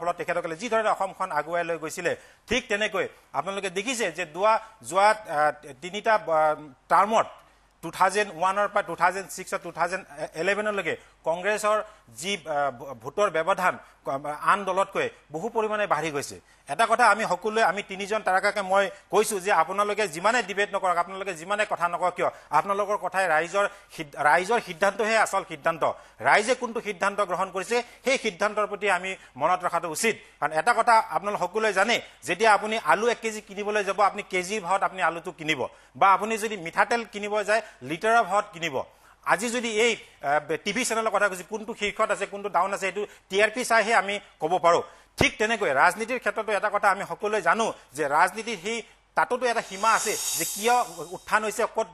ফলত তেখেতসকলে যিধৰণে অসমখন আগুৱাই লৈ গৈছিলে ঠিক তেনেকৈ আপোনালোকে দেখিছে যে দুৱা যোৱা তিনিটা টাৰ্মত টু থাউজেণ্ড ওৱানৰ পৰা টু থাউজেণ্ড ছিক্সত টু থাউজেণ্ড ইলেভেনলৈকে কংগ্ৰেছৰ যি ভোটৰ ব্যৱধান আন দলতকৈ বহু পৰিমাণে বাঢ়ি গৈছে এটা কথা আমি সকলোৱে আমি তিনিজন তাৰকাকে মই কৈছোঁ যে আপোনালোকে যিমানে ডিবেট নকৰক আপোনালোকে যিমানে কথা নকওক কিয় আপোনালোকৰ কথাই ৰাইজৰ ৰাইজৰ সিদ্ধান্তহে আচল সিদ্ধান্ত ৰাইজে কোনটো সিদ্ধান্ত গ্ৰহণ কৰিছে সেই সিদ্ধান্তৰ প্ৰতি আমি মনত ৰখাটো উচিত কাৰণ এটা কথা আপোনালোক সকলোৱে জানে যেতিয়া আপুনি আলু এক কেজি কিনিবলৈ যাব আপুনি কেজি ভাৱত আপুনি আলুটো কিনিব বা আপুনি যদি মিঠাতেল কিনিব যায় লিটাৰৰ ভাৱত কিনিব আজি যদি এই টিভি চেনেলৰ কথা কৈছোঁ কোনটো শীৰ্ষত আছে কোনটো ডাউন আছে সেইটো টি আৰ পি চাইহে আমি ক'ব পাৰোঁ ঠিক তেনেকৈ ৰাজনীতিৰ ক্ষেত্ৰতো এটা কথা আমি সকলোৱে জানো যে ৰাজনীতিৰ সেই তাতোতো এটা সীমা আছে যে কিয় উত্থান হৈছে ক'ত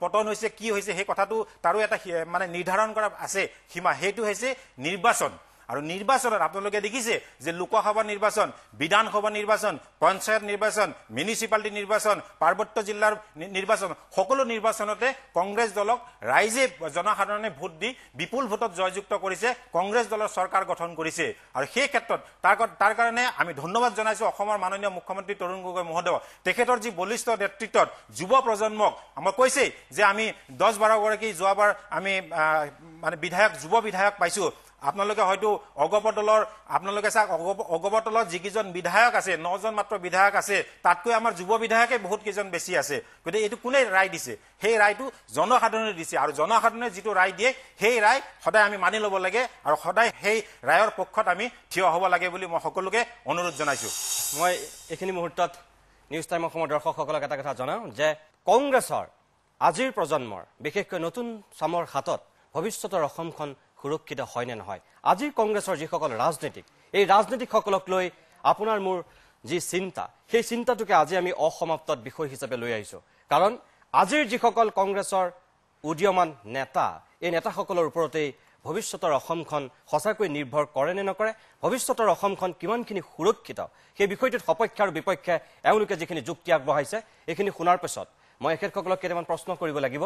পতন হৈছে কি হৈছে সেই কথাটো তাৰো এটা মানে নিৰ্ধাৰণ কৰা আছে সীমা সেইটো হৈছে নিৰ্বাচন আৰু নিৰ্বাচনত আপোনালোকে দেখিছে যে লোকসভা নিৰ্বাচন বিধানসভা নিৰ্বাচন পঞ্চায়ত নিৰ্বাচন মিউনিচিপালিটি নিৰ্বাচন পাৰ্বত্য জিলাৰ নিৰ্বাচন সকলো নিৰ্বাচনতে কংগ্ৰেছ দলক ৰাইজে জনসাধাৰণে ভোট দি বিপুল ভোটত জয়যুক্ত কৰিছে কংগ্ৰেছ দলৰ চৰকাৰ গঠন কৰিছে আৰু সেই ক্ষেত্ৰত তাৰ তাৰ কাৰণে আমি ধন্যবাদ জনাইছোঁ অসমৰ মাননীয় মুখ্যমন্ত্ৰী তৰুণ গগৈ মহোদয় তেখেতৰ যি বলিষ্ঠ নেতৃত্বত যুৱ প্ৰজন্মক আমাক কৈছে যে আমি দহ বাৰগৰাকী যোৱাবাৰ আমি মানে বিধায়ক যুৱ বিধায়ক পাইছোঁ আপোনালোকে হয়তো অগপৰ দলৰ আপোনালোকে চাওক অগপ অগপৰ দলত যিকেইজন বিধায়ক আছে নজন মাত্ৰ বিধায়ক আছে তাতকৈ আমাৰ যুৱ বিধায়কে বহুত কেইজন বেছি আছে গতিকে এইটো কোনে ৰায় দিছে সেই ৰায়টো জনসাধাৰণে দিছে আৰু জনসাধাৰণে যিটো ৰায় দিয়ে সেই ৰায় সদায় আমি মানি ল'ব লাগে আৰু সদায় সেই ৰায়ৰ পক্ষত আমি থিয় হ'ব লাগে বুলি মই সকলোকে অনুৰোধ জনাইছোঁ মই এইখিনি মুহূৰ্তত নিউজ টাইম অসমৰ দৰ্শকসকলক এটা কথা জনাওঁ যে কংগ্ৰেছৰ আজিৰ প্ৰজন্মৰ বিশেষকৈ নতুন চামৰ হাতত ভৱিষ্যতৰ অসমখন সুৰক্ষিত হয়নে নহয় আজিৰ কংগ্ৰেছৰ যিসকল ৰাজনীতিক এই ৰাজনীতিকসকলক লৈ আপোনাৰ মোৰ যি চিন্তা সেই চিন্তাটোকে আজি আমি অসমাপ্তত বিষয় হিচাপে লৈ আহিছোঁ কাৰণ আজিৰ যিসকল কংগ্ৰেছৰ উদীয়মান নেতা এই নেতাসকলৰ ওপৰতেই ভৱিষ্যতৰ অসমখন সঁচাকৈ নিৰ্ভৰ কৰে নে নকৰে ভৱিষ্যতৰ অসমখন কিমানখিনি সুৰক্ষিত সেই বিষয়টোত সপক্ষে আৰু বিপক্ষে এওঁলোকে যিখিনি যুক্তি আগবঢ়াইছে এইখিনি শুনাৰ পিছত মই এখেতসকলক কেইটামান প্ৰশ্ন কৰিব লাগিব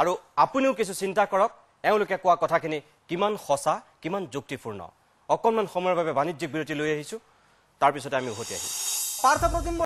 আৰু আপুনিও কিছু চিন্তা কৰক এওঁলোকে কোৱা কথাখিনি কিমান সঁচা কিমান যুক্তিপূৰ্ণ অকণমান সময়ৰ বাবে বাণিজ্যিক বিৰতি লৈ আহিছোঁ তাৰপিছতে আমি উভতি আহিম